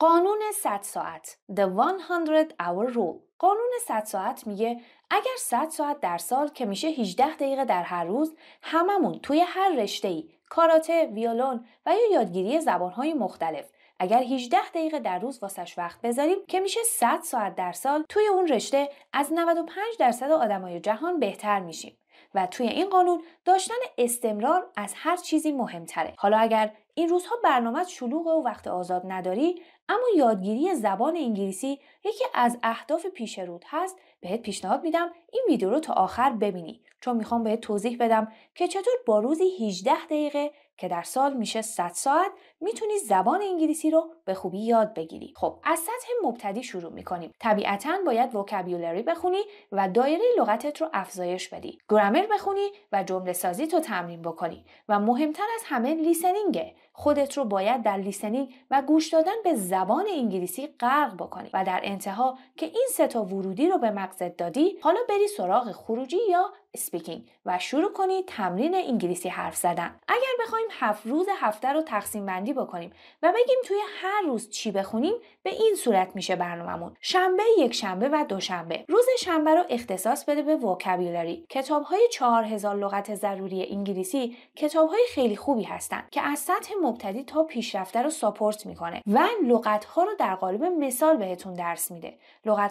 قانون 100 ساعت The 100 Hour Rule قانون 100 ساعت میگه اگر 100 ساعت در سال که میشه 18 دقیقه در هر روز هممون توی هر رشته ای کاراته، ویولون و یا یادگیری زبانهای مختلف اگر 18 دقیقه در روز واسش وقت بذاریم که میشه 100 ساعت در سال توی اون رشته از 95 درصد آدمای جهان بهتر میشیم و توی این قانون داشتن استمرار از هر چیزی مهمتره حالا اگر این روزها برنامه شلوغ و وقت آزاد نداری اما یادگیری زبان انگلیسی یکی از اهداف پیش رود هست بهت پیشنهاد میدم این ویدیو رو تا آخر ببینی چون میخوام بهت توضیح بدم که چطور با روزی 18 دقیقه که در سال میشه 100 ساعت میتونی زبان انگلیسی رو به خوبی یاد بگیری خب از سطح مبتدی شروع میکنیم طبیعتا باید وکابیولری بخونی و دایره لغتت رو افزایش بدی گرامر بخونی و جمله سازی تو تمرین بکنی و مهمتر از همه لیسنینگه خودت رو باید در لیسنینگ و گوش دادن به زبان انگلیسی غرق بکنی و در انتها که این سه تا ورودی رو به مقصد دادی حالا بری سراغ خروجی یا speaking و شروع کنید تمرین انگلیسی حرف زدن. اگر بخوایم هفت روز هفته رو تقسیم بندی بکنیم و بگیم توی هر روز چی بخونیم به این صورت میشه برنامهمون. شنبه یک شنبه و دوشنبه. روز شنبه رو اختصاص بده به کتاب چهار هزار لغت ضروری انگلیسی کتاب های خیلی خوبی هستند که از سطح مبتدی تا پیشرفته رو ساپورت میکنه و ها رو در قالب مثال بهتون درس میده.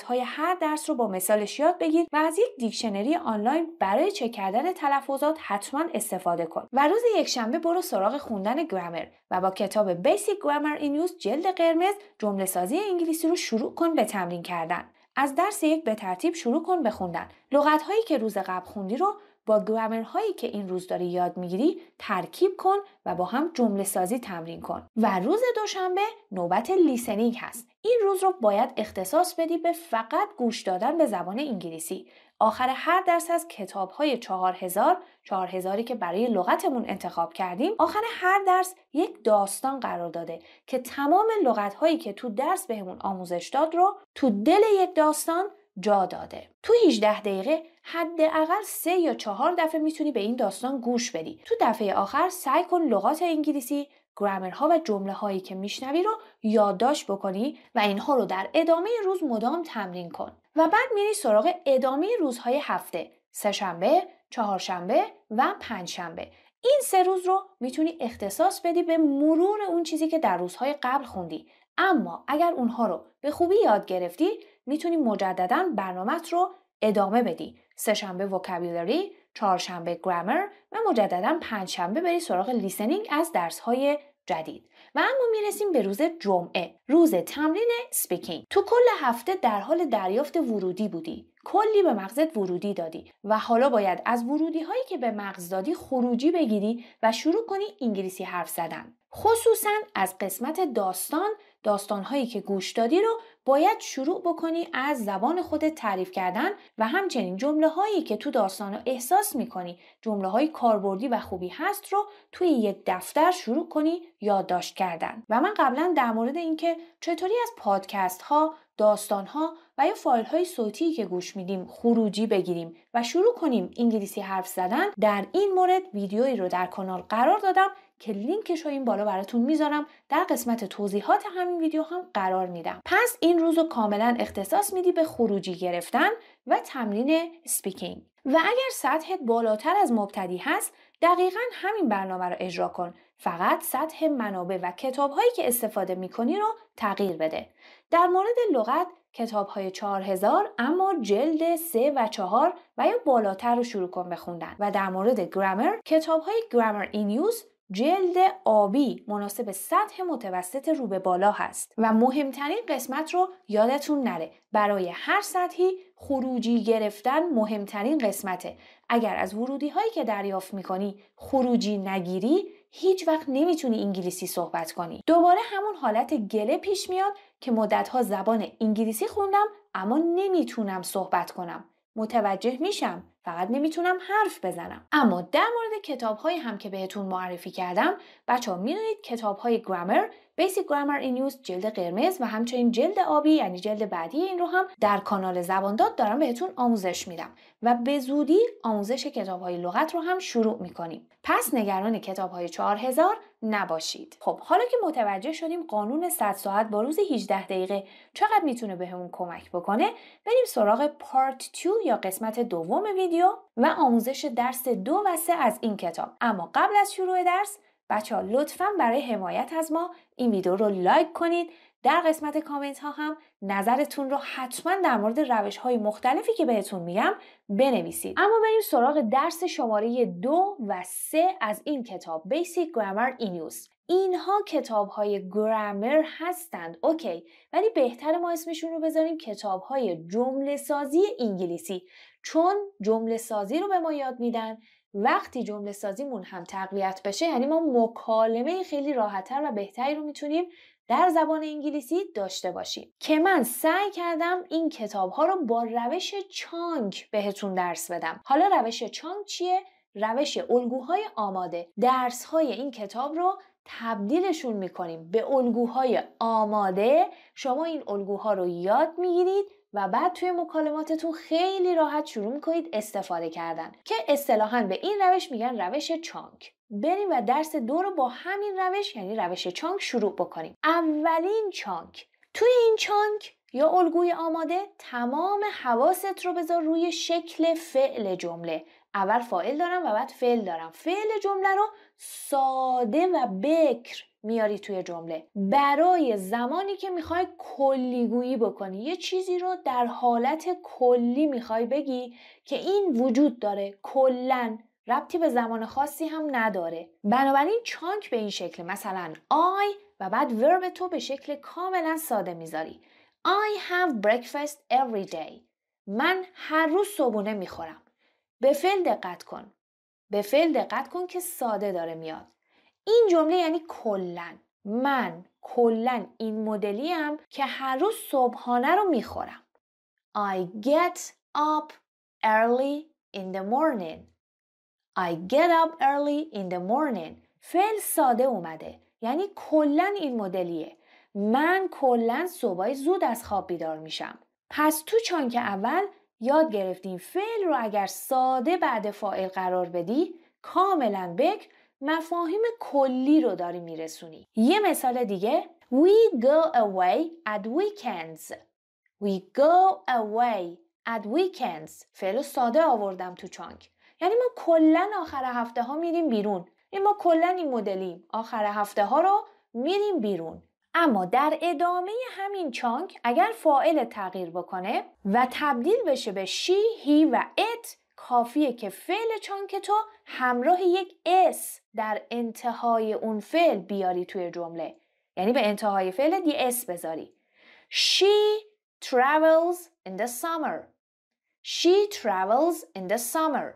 های هر درس رو با مثالش یاد بگیرد و از یک دیکشنری آنلاین برای چک کردن تلفظات حتما استفاده کن و روز یکشنبه برو سراغ خوندن گرامر و با کتاب بیسیک گرامر Use جلد قرمز جمله سازی انگلیسی رو شروع کن به تمرین کردن از درس یک به ترتیب شروع کن به خوندن لغت هایی که روز قبل خوندی رو با گرامر هایی که این روز داری یاد میگیری ترکیب کن و با هم جمله سازی تمرین کن و روز دوشنبه نوبت لیسنینگ هست این روز رو باید اختصاص بدی به فقط گوش دادن به زبان انگلیسی آخر هر درس از کتاب های 4000 هزاری که برای لغتمون انتخاب کردیم آخر هر درس یک داستان قرار داده که تمام لغت هایی که تو درس بهمون آموزش داد رو تو دل یک داستان جا داده تو 18 دقیقه حداقل سه یا چهار دفعه میتونی به این داستان گوش بدی تو دفعه آخر سعی کن لغات انگلیسی گرامرها و جمله هایی که میشنوی رو یادداشت بکنی و اینها رو در ادامه روز مدام تمرین کن و بعد میری سراغ ادامه روزهای هفته سهشنبه، چهارشنبه و پنجشنبه این سه روز رو میتونی اختصاص بدی به مرور اون چیزی که در روزهای قبل خوندی اما اگر اونها رو به خوبی یاد گرفتی میتونی مجددا برنامه رو ادامه بدی سهشنبه چهار چهارشنبه گرامر و مجددا پنجشنبه بری سراغ لیسنینگ از درسهای جدید و اما میرسیم به روز جمعه روز تمرین سپیکینگ تو کل هفته در حال دریافت ورودی بودی کلی به مغزت ورودی دادی و حالا باید از ورودی هایی که به مغز دادی خروجی بگیری و شروع کنی انگلیسی حرف زدن خصوصا از قسمت داستان داستانهایی که گوش دادی رو باید شروع بکنی از زبان خودت تعریف کردن و همچنین جمله هایی که تو داستان رو احساس میکنی جمله های کاربردی و خوبی هست رو توی یه دفتر شروع کنی یادداشت کردن و من قبلا در مورد اینکه چطوری از پادکست ها داستان ها و یا فایل های صوتی که گوش میدیم خروجی بگیریم و شروع کنیم انگلیسی حرف زدن در این مورد ویدیویی رو در کانال قرار دادم که لینکش رو این بالا براتون میذارم در قسمت توضیحات همین ویدیو هم قرار میدم پس این روز رو کاملا اختصاص میدی به خروجی گرفتن و تمرین سپیکینگ و اگر سطحت بالاتر از مبتدی هست دقیقا همین برنامه رو اجرا کن فقط سطح منابع و کتاب هایی که استفاده میکنی رو تغییر بده در مورد لغت کتاب های 4000 اما جلد 3 و چهار و یا بالاتر رو شروع کن بخوندن و در مورد گرامر کتاب های گرامر اینیوز جلد آبی مناسب سطح متوسط رو به بالا هست و مهمترین قسمت رو یادتون نره برای هر سطحی خروجی گرفتن مهمترین قسمته اگر از ورودی هایی که دریافت میکنی خروجی نگیری هیچ وقت نمیتونی انگلیسی صحبت کنی دوباره همون حالت گله پیش میاد که مدتها زبان انگلیسی خوندم اما نمیتونم صحبت کنم متوجه میشم فقط نمیتونم حرف بزنم اما در مورد کتاب های هم که بهتون معرفی کردم بچه ها میدونید کتاب های گرامر بیسیک گرامر این جلد قرمز و همچنین جلد آبی یعنی جلد بعدی این رو هم در کانال زبانداد دارم بهتون آموزش میدم و به زودی آموزش کتاب های لغت رو هم شروع میکنیم پس نگران کتاب های 4000 نباشید خب حالا که متوجه شدیم قانون 100 ساعت با روز 18 دقیقه چقدر میتونه بهمون کمک بکنه بریم سراغ پارت 2 یا قسمت دوم ویدیو و آموزش درس دو و سه از این کتاب اما قبل از شروع درس بچه ها لطفا برای حمایت از ما این ویدیو رو لایک کنید در قسمت کامنت ها هم نظرتون رو حتما در مورد روش های مختلفی که بهتون میگم بنویسید اما بریم سراغ درس شماره دو و سه از این کتاب Basic Grammar in اینها کتاب های گرامر هستند اوکی ولی بهتر ما اسمشون رو بذاریم کتاب های جمله سازی انگلیسی چون جمله سازی رو به ما یاد میدن وقتی جمله سازیمون هم تقویت بشه یعنی ما مکالمه خیلی راحتتر و بهتری رو میتونیم در زبان انگلیسی داشته باشیم که من سعی کردم این کتاب ها رو با روش چانک بهتون درس بدم حالا روش چانک چیه روش الگوهای آماده درس های این کتاب رو تبدیلشون میکنیم به الگوهای آماده شما این الگوها رو یاد میگیرید و بعد توی مکالماتتون خیلی راحت شروع میکنید استفاده کردن که اصطلاحا به این روش میگن روش چانک بریم و درس دو رو با همین روش یعنی روش چانک شروع بکنیم اولین چانک توی این چانک یا الگوی آماده تمام حواست رو بذار روی شکل فعل جمله اول فاعل دارم و بعد فعل دارم فعل جمله رو ساده و بکر میاری توی جمله برای زمانی که میخوای کلیگویی بکنی یه چیزی رو در حالت کلی میخوای بگی که این وجود داره کلا ربطی به زمان خاصی هم نداره بنابراین چانک به این شکل مثلا آی و بعد ورب تو به شکل کاملا ساده میذاری I have breakfast every day من هر روز صبحونه میخورم به فعل دقت کن به فعل دقت کن که ساده داره میاد این جمله یعنی کلا من کلا این مدلی هم که هر روز صبحانه رو میخورم I get up early in the morning I get up early in the morning فعل ساده اومده یعنی کلا این مدلیه من کلا صبحای زود از خواب بیدار میشم پس تو که اول یاد گرفتیم فعل رو اگر ساده بعد فاعل قرار بدی کاملا بک مفاهیم کلی رو داری میرسونی یه مثال دیگه We go away at weekends We go away at weekends فعل ساده آوردم تو چانک یعنی ما کلا آخر هفته ها میریم بیرون این یعنی ما کلا این مدلیم آخر هفته ها رو میریم بیرون اما در ادامه همین چانک اگر فائل تغییر بکنه و تبدیل بشه به شی، هی و ات کافیه که فعل چانک تو همراه یک اس در انتهای اون فعل بیاری توی جمله یعنی به انتهای فعل دی اس بذاری She travels in the summer She travels in the summer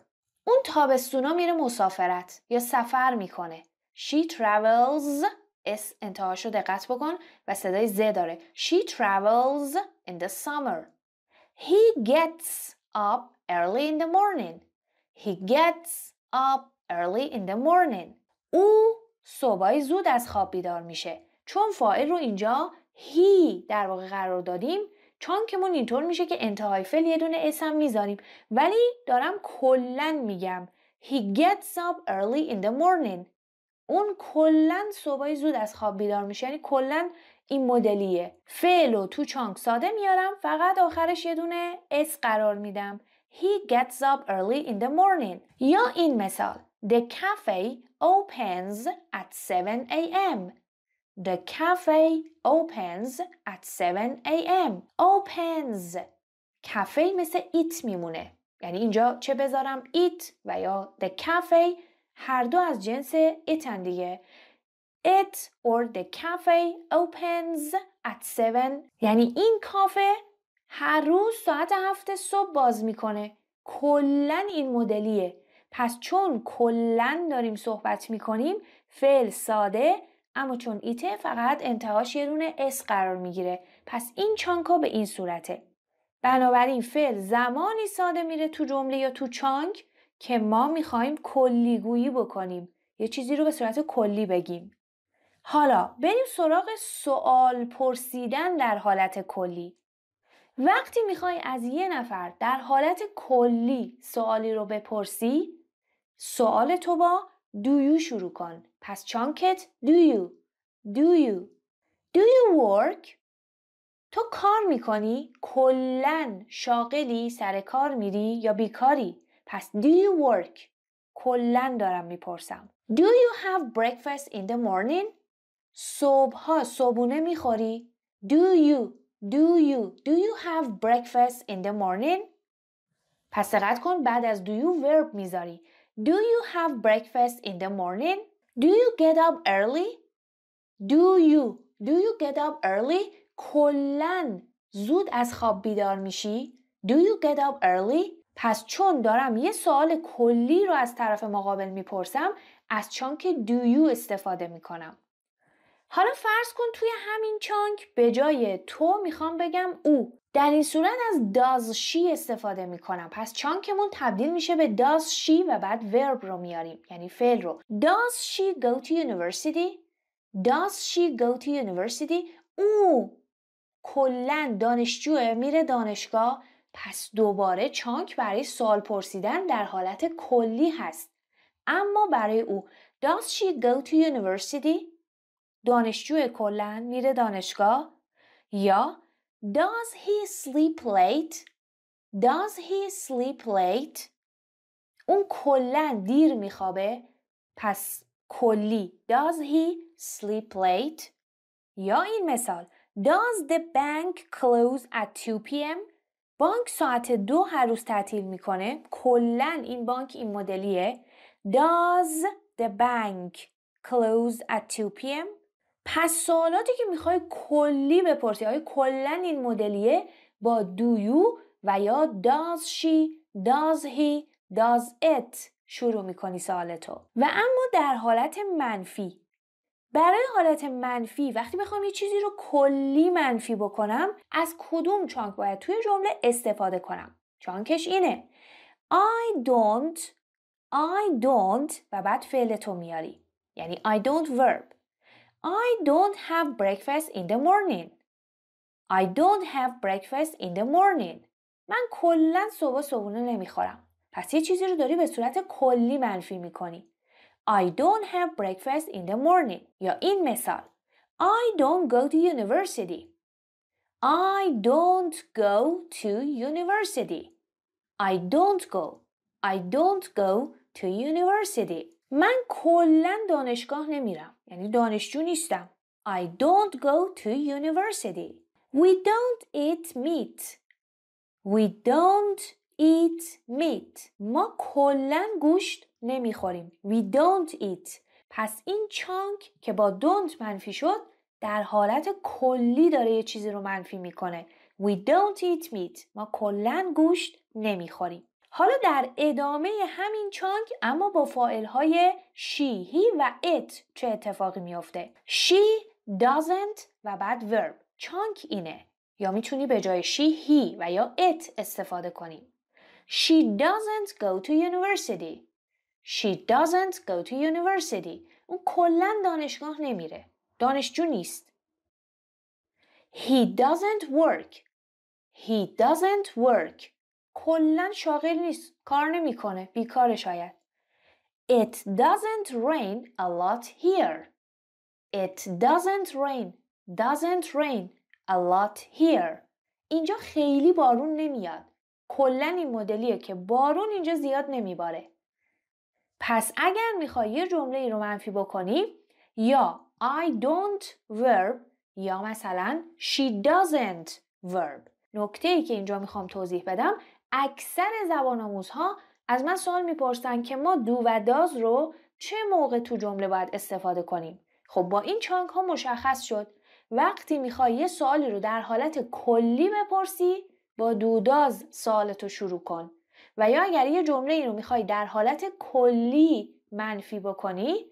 اون تابستونا میره مسافرت یا سفر میکنه She travels اس انتهاش رو دقت بکن و صدای ز داره She travels in the summer He gets up early in the morning He gets up early in the morning او صبحی زود از خواب بیدار میشه چون فاعل رو اینجا هی در واقع قرار دادیم چون که من اینطور میشه که انتهای فعل یه دونه اس هم میذاریم ولی دارم کلا میگم He gets up early in the morning اون کلا صبحی زود از خواب بیدار میشه یعنی کلا این مدلیه فعل و تو چانک ساده میارم فقط آخرش یه دونه اس قرار میدم He gets up early in the morning یا این مثال The cafe opens at 7 a.m. The cafe opens at 7 a.m. Opens کافه مثل ایت میمونه یعنی اینجا چه بذارم ایت و یا the cafe هر دو از جنس ایتن دیگه It or the cafe opens at seven. یعنی این کافه هر روز ساعت هفت صبح باز میکنه کلا این مدلیه پس چون کلا داریم صحبت میکنیم فعل ساده اما چون ایته فقط انتهاش یه دونه اس قرار میگیره پس این چانکو به این صورته بنابراین فعل زمانی ساده میره تو جمله یا تو چانک که ما میخوایم کلیگویی بکنیم یه چیزی رو به صورت کلی بگیم حالا بریم سراغ سوال پرسیدن در حالت کلی وقتی میخوای از یه نفر در حالت کلی سوالی رو بپرسی سوال تو با do you شروع کن پس چانکت do you do you do you work تو کار میکنی کلن شاغلی سر کار میری یا بیکاری پس do you work کلا دارم میپرسم do you have breakfast in the morning صبحها صبونه میخوری do you do you do you have breakfast in the morning پس دقت کن بعد از do you verb میذاری do you have breakfast in the morning do you get up early do you do you get up early کلا زود از خواب بیدار میشی do you get up early پس چون دارم یه سوال کلی رو از طرف مقابل میپرسم از چانک do استفاده میکنم. حالا فرض کن توی همین چانک به جای تو میخوام بگم او در این صورت از does she استفاده میکنم پس چانکمون تبدیل میشه به does she و بعد ورب رو میاریم یعنی فعل رو does she go to university does she go to university او کلا دانشجوه میره دانشگاه پس دوباره چانک برای سوال پرسیدن در حالت کلی هست. اما برای او Does she go to university? دانشجو کلن میره دانشگاه یا Does he sleep late? Does he sleep late? اون کلن دیر میخوابه پس کلی Does he sleep late? یا این مثال Does the bank close at 2 p.m.? بانک ساعت دو هر روز تعطیل میکنه کلا این بانک این مدلیه Does the bank close at 2 p.m. پس سوالاتی که میخوای کلی بپرسی آیا کلا این مدلیه با do you و یا does she, does he, does it شروع میکنی سوالتو و اما در حالت منفی برای حالت منفی وقتی بخوام یه چیزی رو کلی منفی بکنم از کدوم چانک باید توی جمله استفاده کنم چانکش اینه I don't I don't و بعد فعل تو میاری یعنی I don't verb I don't have breakfast in the morning I don't have breakfast in the morning من کلا صبح صبحونه نمیخورم پس یه چیزی رو داری به صورت کلی منفی میکنی I don't have breakfast in the morning. You're in Mesal. I don't go to university. I don't go to university. I don't go. I don't go to university. من کلا دانشگاه نمیرم. یعنی دانشجو نیستم. I don't go to university. We don't eat meat. We don't eat meat ما کلا گوشت نمیخوریم we don't eat پس این چانک که با don't منفی شد در حالت کلی داره یه چیزی رو منفی میکنه we don't eat meat ما کلا گوشت نمیخوریم حالا در ادامه همین چانک اما با های she, he و it چه اتفاقی میافته she doesn't و بعد verb چانک اینه یا میتونی به جای she, he و یا it استفاده کنیم She doesn't go to university. She doesn't go to university. اون کلا دانشگاه نمیره. دانشجو نیست. He doesn't work. He doesn't work. کلا شاغل نیست. کار نمیکنه. بیکاره شاید. It doesn't rain a lot here. It doesn't rain. Doesn't rain a lot here. اینجا خیلی بارون نمیاد. کلا این مدلیه که بارون اینجا زیاد نمیباره پس اگر میخوای یه جمله ای رو منفی بکنی یا I don't verb یا مثلا she doesn't verb نکته ای که اینجا میخوام توضیح بدم اکثر زبان آموزها از من سوال میپرسن که ما دو و داز رو چه موقع تو جمله باید استفاده کنیم خب با این چانک ها مشخص شد وقتی میخوای یه سوالی رو در حالت کلی بپرسی با دوداز سال شروع کن و یا اگر یه جمله ای رو میخوای در حالت کلی منفی بکنی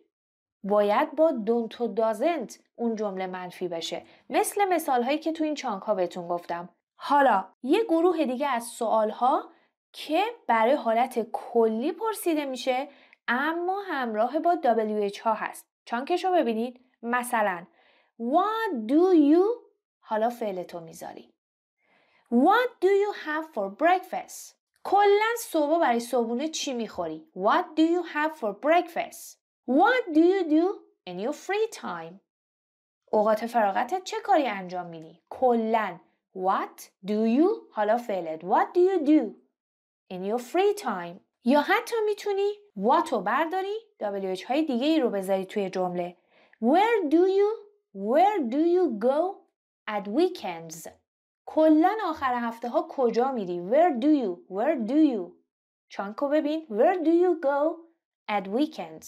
باید با don't و doesn't اون جمله منفی بشه مثل مثال هایی که تو این چانک ها بهتون گفتم حالا یه گروه دیگه از سوال ها که برای حالت کلی پرسیده میشه اما همراه با WH ها هست چانکش رو ببینید مثلا What do you حالا فعلتو تو میذاری What do you have for breakfast? کلا صبح برای صبحونه چی میخوری؟ What do you have for breakfast? What do you do in your free time? اوقات فراغتت چه کاری انجام میدی؟ کلا What do you حالا فعلت What do you do in your free time? یا حتی میتونی what رو برداری WH های دیگه ای رو بذاری توی جمله Where do you Where do you go at weekends? کلا آخر هفته ها کجا میری where do you where do you چانکو ببین where do you go at weekends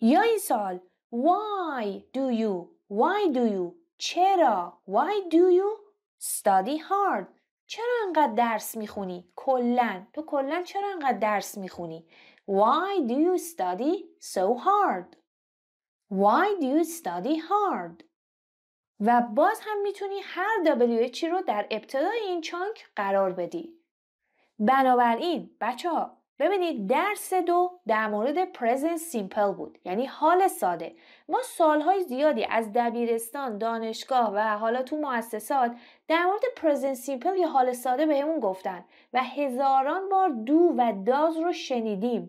یا این سال why do you why do you چرا why do you study hard چرا انقدر درس میخونی کلا تو کلا چرا انقدر درس میخونی why do you study so hard why do you study hard و باز هم میتونی هر WH رو در ابتدای این چانک قرار بدی. بنابراین بچه ها ببینید درس دو در مورد پرزنت سیمپل بود یعنی حال ساده ما سالهای زیادی از دبیرستان دانشگاه و حالا تو مؤسسات در مورد پرزنت سیمپل یا حال ساده بهمون گفتن و هزاران بار دو و داز رو شنیدیم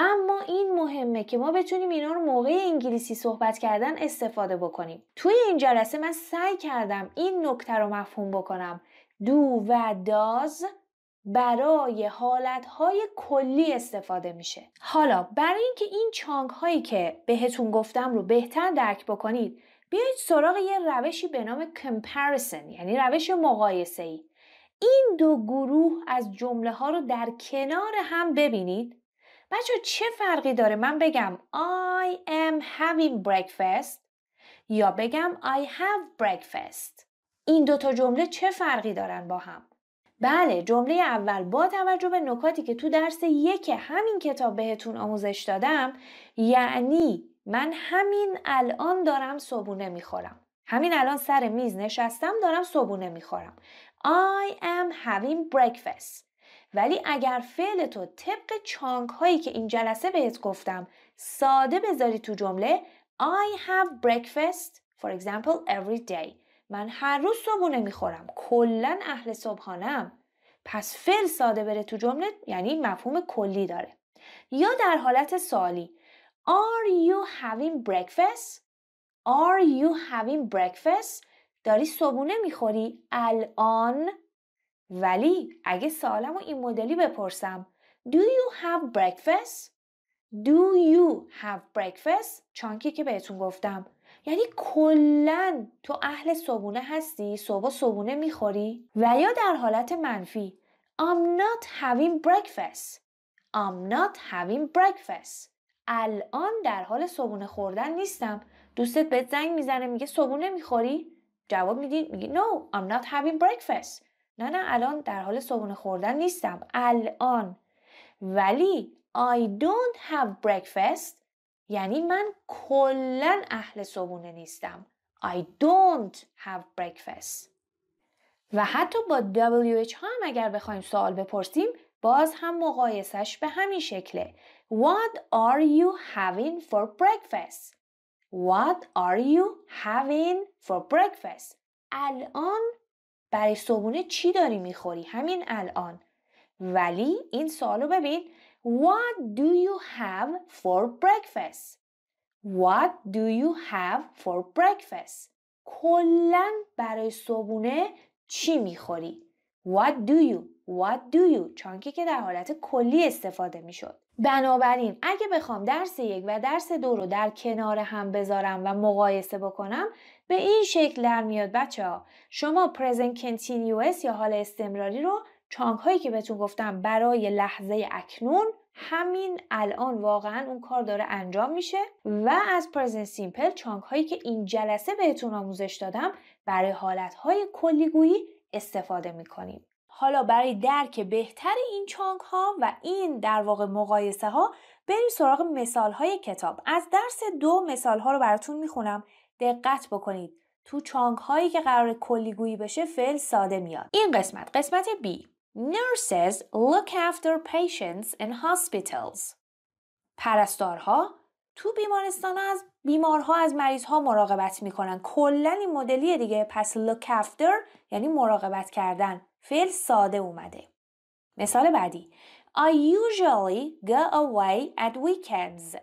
اما این مهمه که ما بتونیم اینا رو موقع انگلیسی صحبت کردن استفاده بکنیم توی این جلسه من سعی کردم این نکته رو مفهوم بکنم دو و داز برای حالتهای کلی استفاده میشه حالا برای اینکه این چانگ هایی که بهتون گفتم رو بهتر درک بکنید بیایید سراغ یه روشی به نام کمپرسن یعنی روش مقایسه ای این دو گروه از جمله ها رو در کنار هم ببینید بچه چه فرقی داره من بگم I am having breakfast یا بگم I have breakfast این دوتا جمله چه فرقی دارن با هم؟ بله جمله اول با توجه به نکاتی که تو درس یک همین کتاب بهتون آموزش دادم یعنی من همین الان دارم صبونه میخورم همین الان سر میز نشستم دارم صبونه میخورم I am having breakfast ولی اگر فعل تو طبق چانک هایی که این جلسه بهت گفتم ساده بذاری تو جمله I have breakfast for example every day من هر روز صبحونه میخورم کلا اهل صبحانم پس فعل ساده بره تو جمله یعنی مفهوم کلی داره یا در حالت سوالی Are you having breakfast? Are you having breakfast? داری صبونه میخوری الان ولی اگه سالم و این مدلی بپرسم Do you have breakfast? Do you have breakfast? چانکی که بهتون گفتم یعنی کلا تو اهل صبونه هستی صبح صبونه میخوری و یا در حالت منفی I'm not having breakfast I'm not having breakfast الان در حال صبونه خوردن نیستم دوستت بهت زنگ میزنه میگه صبونه میخوری جواب میدی میگه No I'm not having breakfast نه نه الان در حال صبحونه خوردن نیستم الان ولی I don't have breakfast یعنی من کلا اهل صبحونه نیستم I don't have breakfast و حتی با WH ها هم اگر بخوایم سوال بپرسیم باز هم مقایسش به همین شکله What are you having for breakfast? What are you having for breakfast? الان برای صبحونه چی داری میخوری همین الان ولی این سوالو ببین What do you have for breakfast? What do you have for breakfast? کلا برای صبحونه چی میخوری؟ What do you? What do you? چانکی که در حالت کلی استفاده میشد. بنابراین اگه بخوام درس یک و درس دو رو در کنار هم بذارم و مقایسه بکنم به این شکل در میاد بچه ها شما پرزنت کنتینیوس یا حال استمراری رو چانک هایی که بهتون گفتم برای لحظه اکنون همین الان واقعا اون کار داره انجام میشه و از پرزنت سیمپل چانک هایی که این جلسه بهتون آموزش دادم برای حالت های کلیگویی استفاده میکنیم حالا برای درک بهتر این چانک ها و این در واقع مقایسه ها بریم سراغ مثال های کتاب از درس دو مثال ها رو براتون میخونم دقت بکنید تو چانک هایی که قرار کلیگویی بشه فعل ساده میاد این قسمت قسمت B Nurses look after patients in hospitals پرستارها تو بیمارستان از بیمارها از مریض ها مراقبت میکنن کلا این مدلیه دیگه پس look after یعنی مراقبت کردن فعل ساده اومده مثال بعدی I usually go away at weekends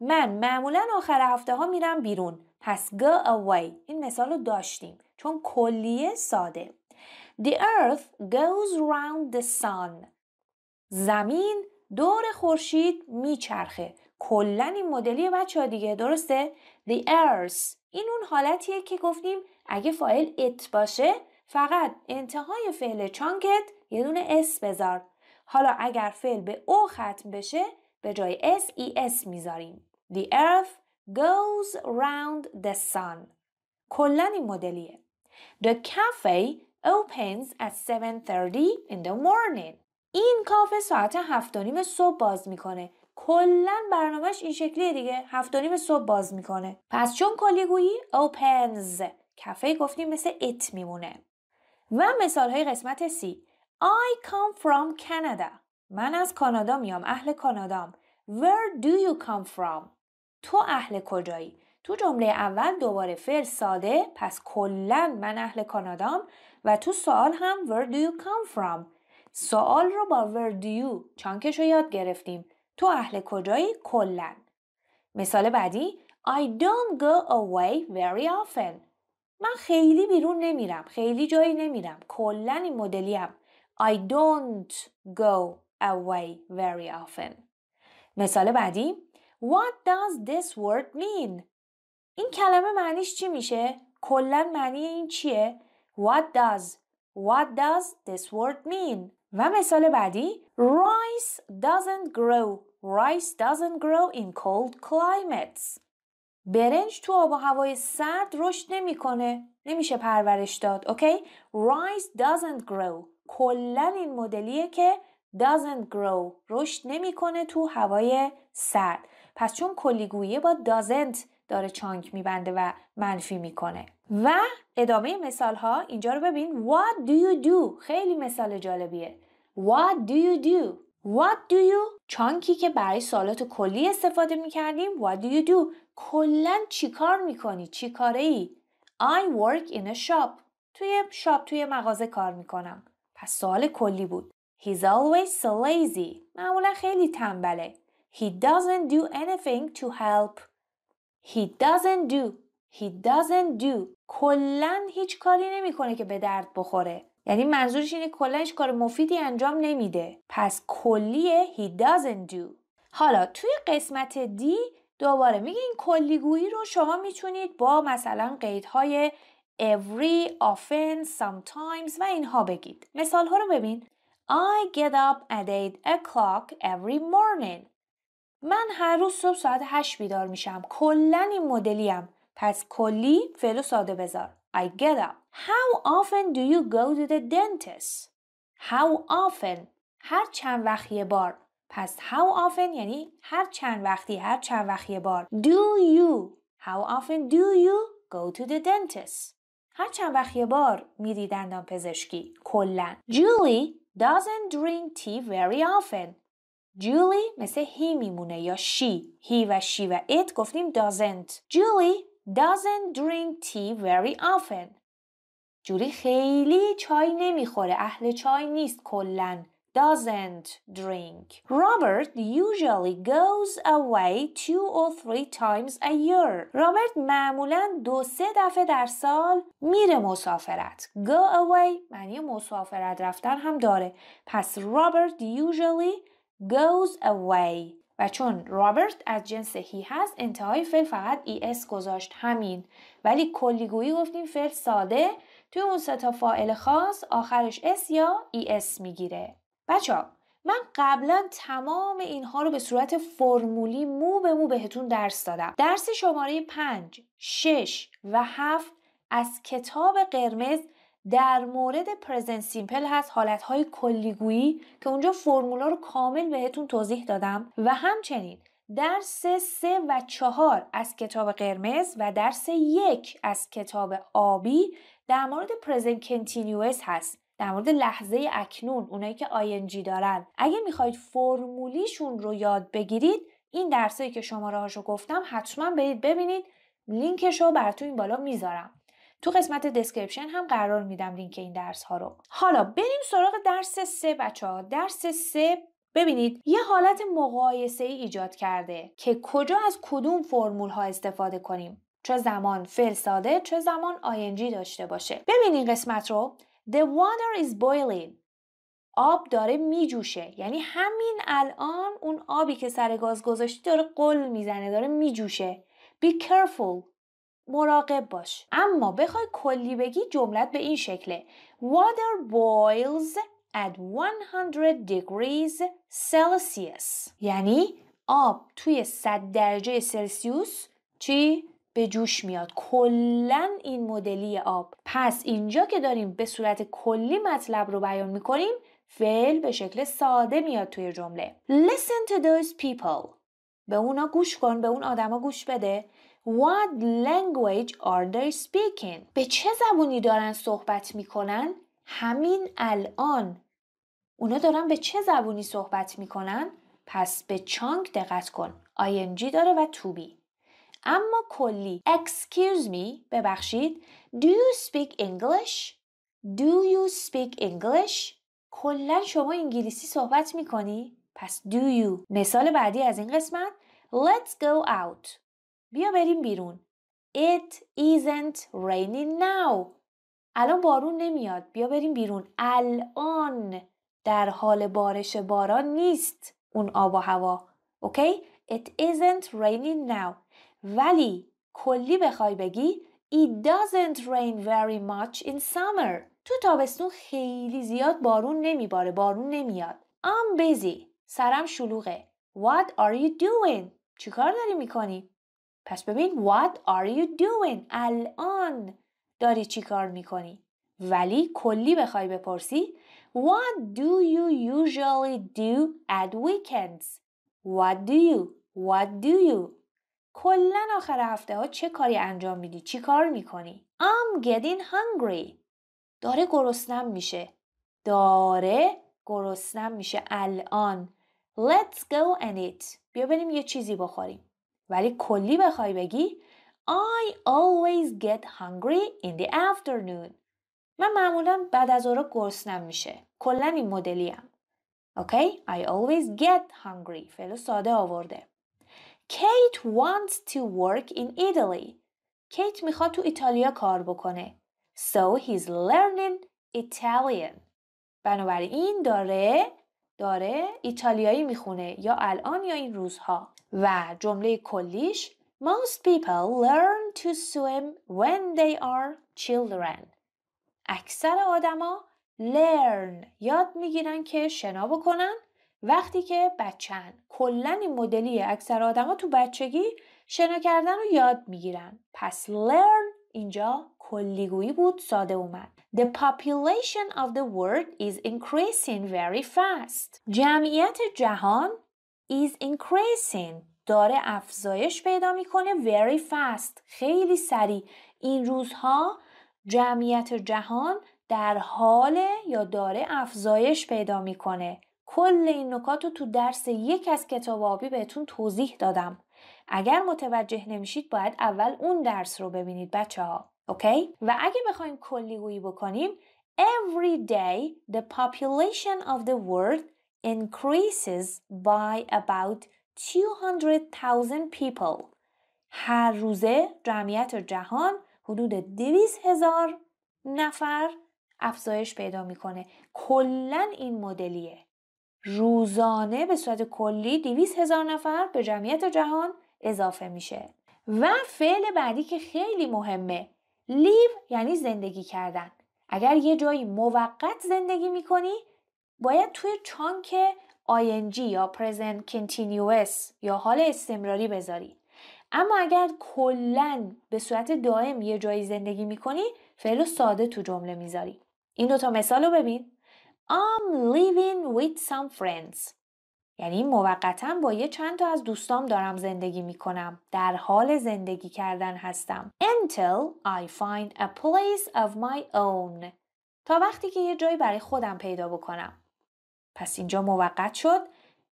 من معمولا آخر هفته ها میرم بیرون پس go away این مثال رو داشتیم چون کلیه ساده The earth goes round the sun زمین دور خورشید میچرخه کلا این مدلی بچه ها دیگه درسته The earth این اون حالتیه که گفتیم اگه فایل ات باشه فقط انتهای فعل چانکت یه دونه اس بذار حالا اگر فعل به او ختم بشه به جای اس ای اس میذاریم The earth goes round the sun کلا این مدلیه The cafe opens at 7.30 in the morning این کافه ساعت هفت نیم صبح باز میکنه کلا برنامهش این شکلیه دیگه هفت نیم صبح باز میکنه پس چون کلیگویی opens کافه گفتیم مثل ات میمونه و مثال های قسمت سی I come from Canada من از کانادا میام اهل کانادام Where do you come from تو اهل کجایی تو جمله اول دوباره فعل ساده پس کلا من اهل کانادام و تو سوال هم where do you come from سوال رو با where do you چانکش رو یاد گرفتیم تو اهل کجایی کلا مثال بعدی I don't go away very often من خیلی بیرون نمیرم خیلی جایی نمیرم کلا این مدلیم I don't go away very often مثال بعدی What does this word mean? این کلمه معنیش چی میشه؟ کلا معنی این چیه؟ What does What does this word mean? و مثال بعدی Rice doesn't grow Rice doesn't grow in cold climates برنج تو آب و هوای سرد رشد نمیکنه نمیشه پرورش داد اوکی رایس doesn't grow کلا این مدلیه که doesn't grow رشد نمیکنه تو هوای سرد پس چون کلیگویه با doesn't داره چانک میبنده و منفی میکنه و ادامه مثال ها اینجا رو ببین what do you do خیلی مثال جالبیه what do you do what do you چانکی که برای سوالات کلی استفاده میکردیم what do you do کلا چیکار میکنی چی کاره ای I work in a shop توی شاپ توی مغازه کار میکنم پس سوال کلی بود He's always so lazy. معمولا خیلی تنبله. He doesn't do anything to help. He doesn't do. He doesn't do. کلا هیچ کاری نمیکنه که به درد بخوره. یعنی منظورش اینه کلا هیچ کار مفیدی انجام نمیده. پس کلیه he doesn't do. حالا توی قسمت دی دوباره میگه این کلیگویی رو شما میتونید با مثلا قیدهای every, often, sometimes و اینها بگید. مثال ها رو ببین. I get up at 8 o'clock every morning. من هر روز صبح ساعت 8 بیدار میشم. کلا این مدلیم. پس کلی فعل ساده بذار. I get up. How often do you go to the dentist? How often? هر چند وقت یه بار. پس how often یعنی هر چند وقتی هر چند وقتی بار do you how often do you go to the dentist هر چند وقتی بار میری دندان پزشکی کلا Julie doesn't drink tea very often Julie مثل هی میمونه یا شی هی و شی و it گفتیم doesn't Julie doesn't drink tea very often جولی خیلی چای نمیخوره اهل چای نیست کلا doesn't drink. Robert usually goes away two or three times a year. رابرت معمولا دو سه دفعه در سال میره مسافرت. Go away معنی مسافرت رفتن هم داره. پس رابرت usually goes away. و چون رابرت از جنس هی هست انتهای فعل فقط ای e اس گذاشت همین ولی کلیگویی گفتیم فعل ساده توی اون سه تا فاعل خاص آخرش اس یا ای e اس میگیره بچه ها من قبلا تمام اینها رو به صورت فرمولی مو به مو بهتون درس دادم درس شماره 5 6 و 7 از کتاب قرمز در مورد پرزنت سیمپل هست حالتهای کلیگویی که اونجا فرمولا رو کامل بهتون توضیح دادم و همچنین درس سه و چهار از کتاب قرمز و درس یک از کتاب آبی در مورد پرزنت کنتینیوس هست در مورد لحظه اکنون اونایی که جی دارن اگه میخواید فرمولیشون رو یاد بگیرید این درسایی که شما راهشو گفتم حتما برید ببینید لینکش رو براتون این بالا میذارم تو قسمت دسکریپشن هم قرار میدم لینک این درس ها رو حالا بریم سراغ درس سه بچه ها درس سه ببینید یه حالت مقایسه ای ایجاد کرده که کجا از کدوم فرمول ها استفاده کنیم چه زمان فعل ساده چه زمان آینجی داشته باشه ببینین قسمت رو The water is boiling. آب داره میجوشه یعنی همین الان اون آبی که سر گاز گذاشتی داره قل میزنه داره میجوشه Be careful مراقب باش اما بخوای کلی بگی جملت به این شکله Water boils at 100 degrees Celsius یعنی آب توی 100 درجه سلسیوس چی؟ به جوش میاد کلا این مدلی آب پس اینجا که داریم به صورت کلی مطلب رو بیان میکنیم فعل به شکل ساده میاد توی جمله listen to those people به اونا گوش کن به اون آدما گوش بده What language are they speaking? به چه زبونی دارن صحبت میکنن؟ همین الان اونا دارن به چه زبونی صحبت میکنن؟ پس به چانگ دقت کن. ING داره و تو بی اما کلی excuse me ببخشید do you speak English do you speak English کلا شما انگلیسی صحبت میکنی پس do you مثال بعدی از این قسمت let's go out بیا بریم بیرون It isn't raining now. الان بارون نمیاد. بیا بریم بیرون. الان در حال بارش باران نیست اون آب و هوا. اوکی؟ It isn't raining now. ولی کلی بخوای بگی It doesn't rain very much in summer. تو تابستون خیلی زیاد بارون نمیباره بارون نمیاد. I'm busy. سرم شلوغه. What are you doing? چیکار داری میکنی؟ پس ببین What are you doing? الان داری چیکار میکنی؟ ولی کلی بخوای بپرسی What do you usually do at weekends? What do you? What do you? کلا آخر هفته ها چه کاری انجام میدی چی کار میکنی I'm getting hungry داره گرسنم میشه داره گرسنم میشه الان Let's go and eat بیا بریم یه چیزی بخوریم ولی کلی بخوای بگی I always get hungry in the afternoon من معمولا بعد از ظهر گرسنم میشه کلا این مدلیم okay? I always get hungry فعل ساده آورده Kate wants to work in Italy. Kate میخواد تو ایتالیا کار بکنه. So he's learning Italian. بنابراین داره داره ایتالیایی میخونه یا الان یا این روزها و جمله کلیش Most people learn to swim when they are children. اکثر آدما learn یاد میگیرن که شنا بکنن وقتی که بچن کلا این مدلی اکثر آدما تو بچگی شنا کردن رو یاد میگیرن پس learn اینجا کلیگویی بود ساده اومد The population of the world is increasing very fast جمعیت جهان is increasing داره افزایش پیدا میکنه very fast خیلی سریع این روزها جمعیت جهان در حال یا داره افزایش پیدا میکنه کل این نکات رو تو درس یک از کتاب آبی بهتون توضیح دادم اگر متوجه نمیشید باید اول اون درس رو ببینید بچه ها اوکی؟ و اگه بخوایم کلی گویی بکنیم Every day the population of the world increases by about 200,000 people هر روزه جمعیت جهان حدود 200 هزار نفر افزایش پیدا میکنه کلا این مدلیه روزانه به صورت کلی 200 هزار نفر به جمعیت جهان اضافه میشه و فعل بعدی که خیلی مهمه لیو یعنی زندگی کردن اگر یه جایی موقت زندگی میکنی باید توی چانک ING یا Present Continuous یا حال استمراری بذاری اما اگر کلا به صورت دائم یه جایی زندگی میکنی فعل ساده تو جمله میذاری این دوتا مثال رو ببین I'm living with some friends. یعنی موقتا با یه چند تا از دوستام دارم زندگی می کنم. در حال زندگی کردن هستم. Until I find a place of my own. تا وقتی که یه جایی برای خودم پیدا بکنم. پس اینجا موقت شد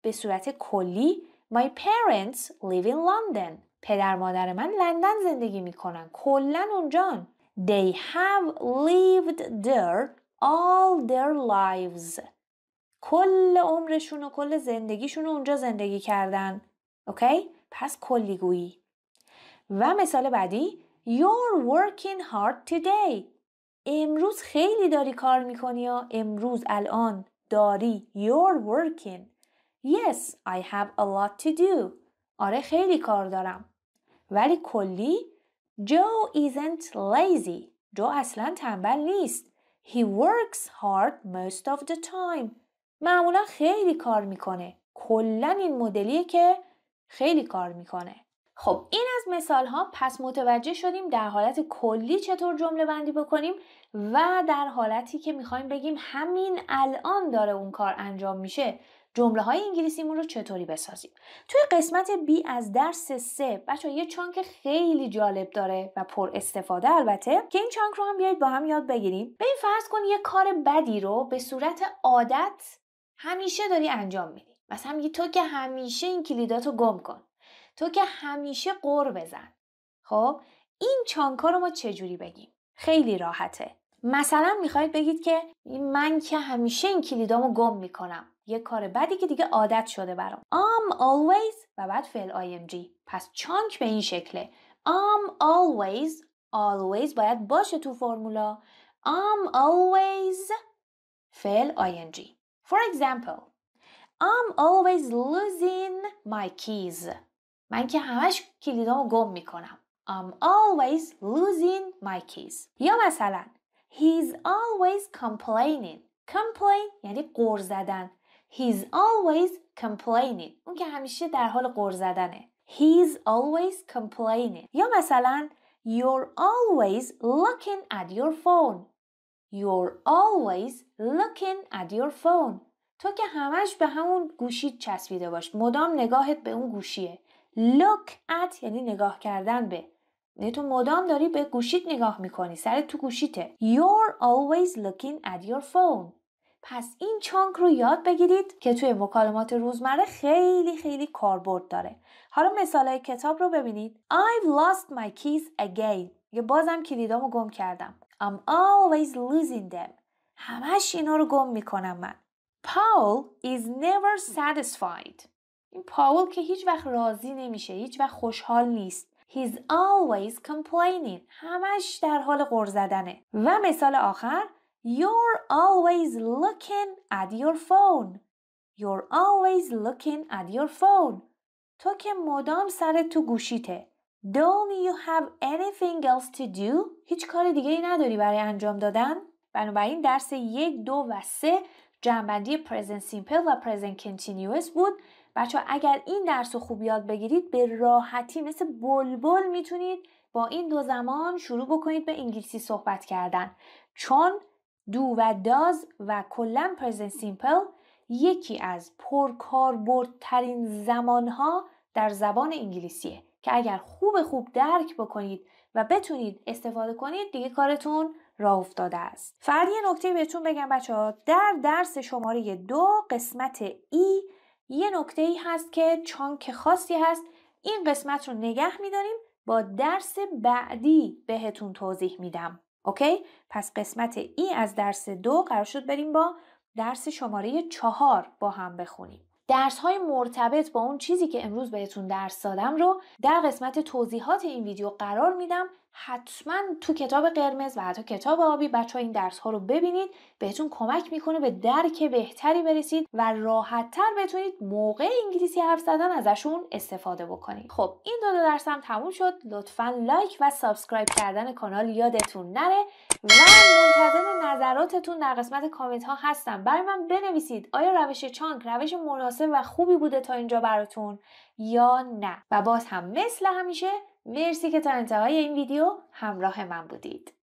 به صورت کلی My parents live in London. پدر مادر من لندن زندگی می کنن. کلن اونجان. They have lived there all their lives کل عمرشون و کل زندگیشون اونجا زندگی کردن اوکی؟ پس کلی گویی و مثال بعدی You're working hard today امروز خیلی داری کار میکنی یا امروز الان داری You're working Yes, I have a lot to do آره خیلی کار دارم ولی کلی Joe isn't lazy جو اصلا تنبل نیست He works hard most of the time. معمولا خیلی کار میکنه. کلا این مدلیه که خیلی کار میکنه. خب این از مثال ها پس متوجه شدیم در حالت کلی چطور جمله بندی بکنیم و در حالتی که میخوایم بگیم همین الان داره اون کار انجام میشه جمله های انگلیسیمون رو چطوری بسازیم توی قسمت B از درس سه بچه یه چانک خیلی جالب داره و پر استفاده البته که این چانک رو هم بیاید با هم یاد بگیریم به این فرض کن یه کار بدی رو به صورت عادت همیشه داری انجام میدی مثلا میگی تو که همیشه این کلیداتو گم کن تو که همیشه قور بزن خب این چانکا رو ما چجوری بگیم خیلی راحته مثلا میخواید بگید که من که همیشه این کلیدامو گم میکنم یه کار بدی که دیگه عادت شده برام I'm always و بعد فعل ing پس چانک به این شکله I'm always always باید باشه تو فرمولا I'm always فعل ing For example I'm always losing my keys من که همش کلیدامو گم میکنم I'm always losing my keys یا مثلا He's always complaining. Complain یعنی قر زدن. He's always complaining. اون که همیشه در حال قر زدنه. He's always complaining. یا مثلا You're always looking at your phone. You're always looking at your phone. تو که همش به همون گوشی چسبیده باش. مدام نگاهت به اون گوشیه. Look at یعنی نگاه کردن به. یعنی تو مدام داری به گوشیت نگاه میکنی سر تو گوشیته You're always looking at your phone پس این چانک رو یاد بگیرید که توی مکالمات روزمره خیلی خیلی کاربرد داره حالا های کتاب رو ببینید I've lost my keys again یه بازم کلیدامو گم کردم I'm always losing them همش اینا رو گم میکنم من Paul is never satisfied این پاول که هیچ وقت راضی نمیشه هیچ وقت خوشحال نیست He's always complaining. همش در حال غر زدنه. و مثال آخر You're always looking at your phone. You're always looking at your phone. تو که مدام سر تو گوشیته. Don't you have anything else to do? هیچ کار دیگه ای نداری برای انجام دادن؟ بنابراین درس یک، دو و سه جنبندی Present Simple و Present Continuous بود بچه اگر این درس رو خوب یاد بگیرید به راحتی مثل بلبل میتونید با این دو زمان شروع بکنید به انگلیسی صحبت کردن چون دو و داز و کلا پرزنت سیمپل یکی از پرکاربردترین زمانها در زبان انگلیسیه که اگر خوب خوب درک بکنید و بتونید استفاده کنید دیگه کارتون راه افتاده است. فقط یه نکته بهتون بگم بچه ها در درس شماره دو قسمت ای یه نکته ای هست که چانک خاصی هست این قسمت رو نگه میداریم با درس بعدی بهتون توضیح میدم اوکی پس قسمت ای از درس دو قرار شد بریم با درس شماره چهار با هم بخونیم درس های مرتبط با اون چیزی که امروز بهتون درس دادم رو در قسمت توضیحات این ویدیو قرار میدم حتما تو کتاب قرمز و حتی کتاب آبی بچه ها این درس ها رو ببینید بهتون کمک میکنه به درک بهتری برسید و راحتتر بتونید موقع انگلیسی حرف زدن ازشون استفاده بکنید خب این دو, دو درس هم تموم شد لطفا لایک و سابسکرایب کردن کانال یادتون نره و منتظر نظراتتون در قسمت کامنت ها هستم برای من بنویسید آیا روش چانک روش مناسب و خوبی بوده تا اینجا براتون یا نه و باز هم مثل همیشه مرسی که تا انتهای این ویدیو همراه من بودید.